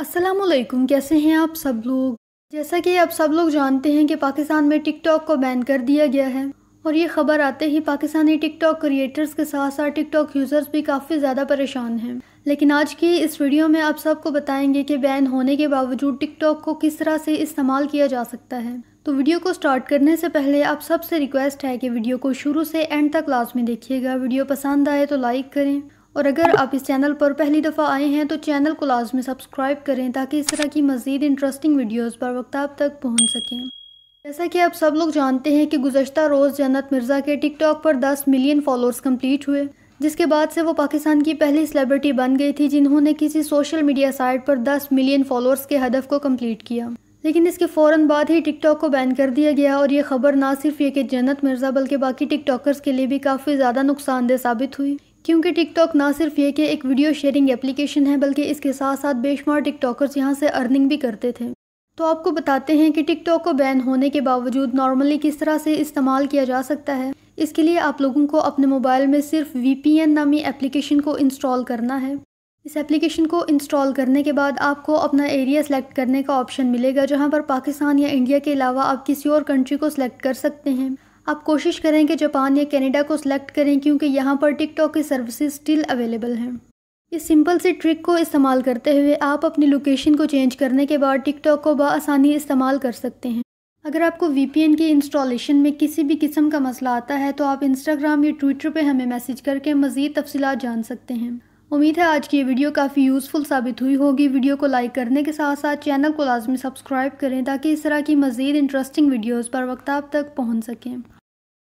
असलकुम कैसे हैं आप सब लोग जैसा कि आप सब लोग जानते हैं कि पाकिस्तान में टिकटॉक को बैन कर दिया गया है और ये खबर आते ही पाकिस्तानी टिकटॉक क्रिएटर्स के साथ साथ टिकटॉक यूज़र्स भी काफ़ी ज़्यादा परेशान हैं लेकिन आज की इस वीडियो में आप सबको बताएंगे कि बैन होने के बावजूद टिकटॉक को किस तरह से इस्तेमाल किया जा सकता है तो वीडियो को स्टार्ट करने से पहले आप सबसे रिक्वेस्ट है कि वीडियो को शुरू से एंड तक लाजमी में देखिएगा वीडियो पसंद आए तो लाइक करें और अगर आप इस चैनल पर पहली दफ़ा आए हैं तो चैनल को लाजमी सब्सक्राइब करें ताकि इस तरह की मज़ीद इंटरेस्टिंग वीडियोस पर वक्त आप तक पहुंच सकें जैसा कि आप सब लोग जानते हैं कि गुजशत रोज़ जन्नत मिर्ज़ा के टिकटॉक पर 10 मिलियन फॉलोअर्स कंप्लीट हुए जिसके बाद से वो पाकिस्तान की पहली सेलिब्रिटी बन गई थी जिन्होंने किसी सोशल मीडिया साइट पर 10 मिलियन फॉलोअर्स के हदफ को कंप्लीट किया लेकिन इसके फ़ौर बाद ही टिकटॉक को बैन कर दिया गया और ये खबर ना सिर्फ ये कि जन्नत मिर्ज़ा बल्कि बाकी टिकटॉकर्स के लिए भी काफ़ी ज़्यादा नुकसानदेह साबित हुई क्योंकि टिकटॉक ना सिर्फ ये कि एक वीडियो शेयरिंग एप्लीकेशन है बल्कि इसके साथ साथ बेशुमार टिकटॉकर्स यहाँ से अर्निंग भी करते थे तो आपको बताते हैं कि टिकटॉक को बैन होने के बावजूद नॉर्मली किस तरह से इस्तेमाल किया जा सकता है इसके लिए आप लोगों को अपने मोबाइल में सिर्फ वी नामी एप्लीकेशन को इंस्टॉल करना है इस एप्लीकेशन को इंस्टॉल करने के बाद आपको अपना एरिया सेलेक्ट करने का ऑप्शन मिलेगा जहां पर पाकिस्तान या इंडिया के अलावा आप किसी और कंट्री को सिलेक्ट कर सकते हैं आप कोशिश करें कि जापान या कनाडा को सिलेक्ट करें क्योंकि यहाँ पर टिकटॉक की सर्विसेज स्टिल अवेलेबल हैं इस सिंपल से ट्रिक को इस्तेमाल करते हुए आप अपनी लोकेशन को चेंज करने के बाद टिकटॉक को बसानी इस्तेमाल कर सकते हैं अगर आपको वी की इंस्टॉलेशन में किसी भी किस्म का मसला आता है तो आप इंस्टाग्राम या ट्विटर पर हमें मैसेज करके मज़ीद तफसलत जान सकते हैं उम्मीद है आज की ये वीडियो काफ़ी यूज़फुल साबित हुई होगी वीडियो को लाइक करने के साथ साथ चैनल को लाजमी सब्सक्राइब करें ताकि इस तरह की मज़ीद इंटरेस्टिंग वीडियोज़ पर वक्त आप तक पहुँच सकें